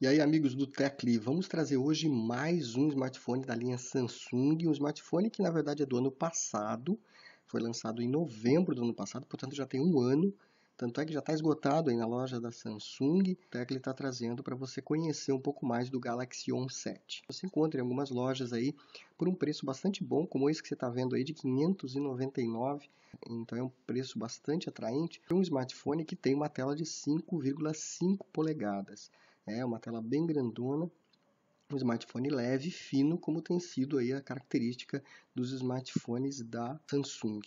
E aí, amigos do Tecli, vamos trazer hoje mais um smartphone da linha Samsung, um smartphone que na verdade é do ano passado, foi lançado em novembro do ano passado, portanto já tem um ano, tanto é que já está esgotado aí na loja da Samsung. O Tecli está trazendo para você conhecer um pouco mais do Galaxy On 7. Você encontra em algumas lojas aí por um preço bastante bom, como esse que você está vendo aí de 599, então é um preço bastante atraente para um smartphone que tem uma tela de 5,5 polegadas. É uma tela bem grandona, um smartphone leve, fino, como tem sido aí a característica dos smartphones da Samsung.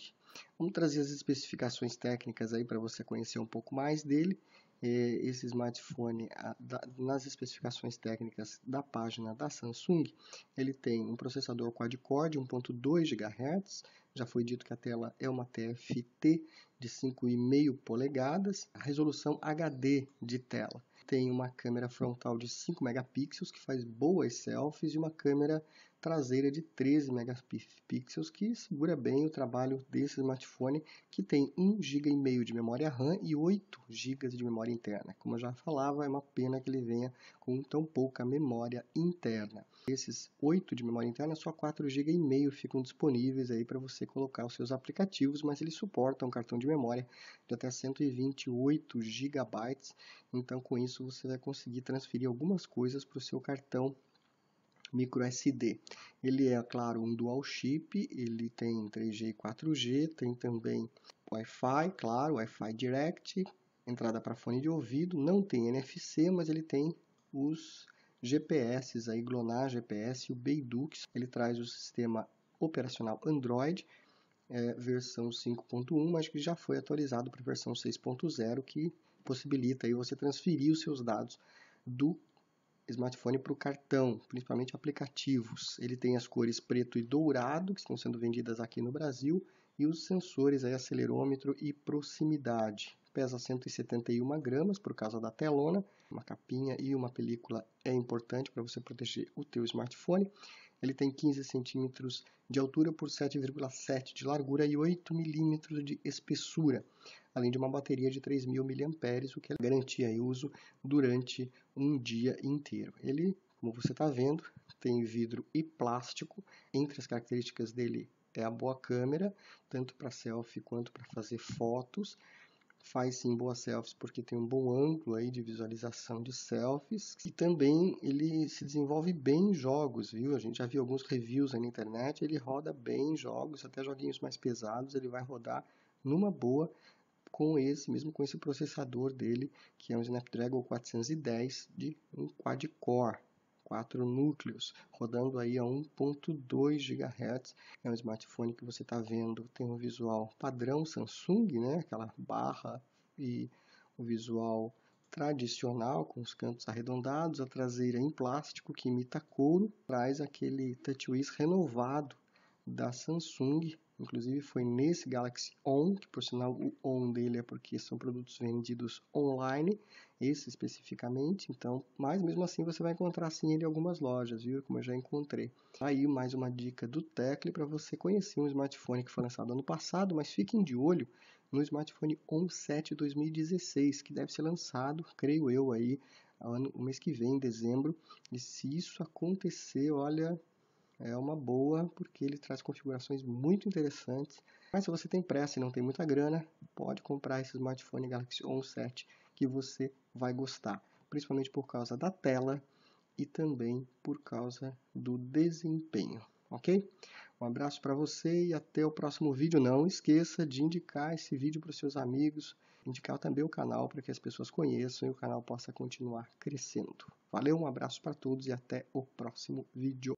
Vamos trazer as especificações técnicas aí para você conhecer um pouco mais dele. É, esse smartphone, nas especificações técnicas da página da Samsung, ele tem um processador quad-core de 1.2 GHz. Já foi dito que a tela é uma TFT de 5,5 polegadas, a resolução HD de tela. Tem uma câmera frontal de 5 megapixels que faz boas selfies e uma câmera traseira de 13 megapixels que segura bem o trabalho desse smartphone que tem 1 GB e meio de memória RAM e 8 GB de memória interna. Como eu já falava, é uma pena que ele venha com tão pouca memória interna. Esses 8 de memória interna, só 4 GB e meio ficam disponíveis aí para você colocar os seus aplicativos, mas ele suporta um cartão de memória de até 128 GB. Então, com isso você vai conseguir transferir algumas coisas para o seu cartão microSD. Ele é, claro, um dual chip, ele tem 3G e 4G, tem também Wi-Fi, claro, Wi-Fi Direct, entrada para fone de ouvido, não tem NFC, mas ele tem os GPS, aí Glonar GPS, o Beidux, ele traz o sistema operacional Android, é, versão 5.1, mas que já foi atualizado para a versão 6.0, que possibilita aí você transferir os seus dados do smartphone para o cartão, principalmente aplicativos. Ele tem as cores preto e dourado, que estão sendo vendidas aqui no Brasil, e os sensores aí, acelerômetro e proximidade. Pesa 171 gramas por causa da telona, uma capinha e uma película é importante para você proteger o teu smartphone. Ele tem 15 centímetros de altura por 7,7 de largura e 8 milímetros de espessura, além de uma bateria de 3.000 mAh, o que garantia o uso durante um dia inteiro. Ele, como você está vendo, tem vidro e plástico. Entre as características dele é a boa câmera, tanto para selfie quanto para fazer fotos faz sim boas selfies porque tem um bom ângulo aí de visualização de selfies e também ele se desenvolve bem em jogos, viu? A gente já viu alguns reviews aí na internet, ele roda bem em jogos, até joguinhos mais pesados, ele vai rodar numa boa com esse, mesmo com esse processador dele, que é um Snapdragon 410 de um quad-core quatro núcleos, rodando aí a 1.2 GHz. É um smartphone que você está vendo, tem um visual padrão Samsung, né? aquela barra e o visual tradicional, com os cantos arredondados, a traseira em plástico que imita couro, traz aquele TouchWiz renovado da Samsung. Inclusive foi nesse Galaxy On, que por sinal o On dele é porque são produtos vendidos online, esse especificamente. Então, mas mesmo assim você vai encontrar sim ele em algumas lojas, viu? Como eu já encontrei. Tá aí mais uma dica do Tecle para você conhecer um smartphone que foi lançado ano passado, mas fiquem de olho no smartphone On 7 2016, que deve ser lançado, creio eu aí, o mês que vem, em dezembro. E se isso acontecer, olha, é uma boa porque ele traz configurações muito interessantes. Mas se você tem pressa e não tem muita grana, pode comprar esse smartphone Galaxy On 7 que você vai gostar, principalmente por causa da tela e também por causa do desempenho, ok? Um abraço para você e até o próximo vídeo. Não esqueça de indicar esse vídeo para os seus amigos, indicar também o canal para que as pessoas conheçam e o canal possa continuar crescendo. Valeu, um abraço para todos e até o próximo vídeo.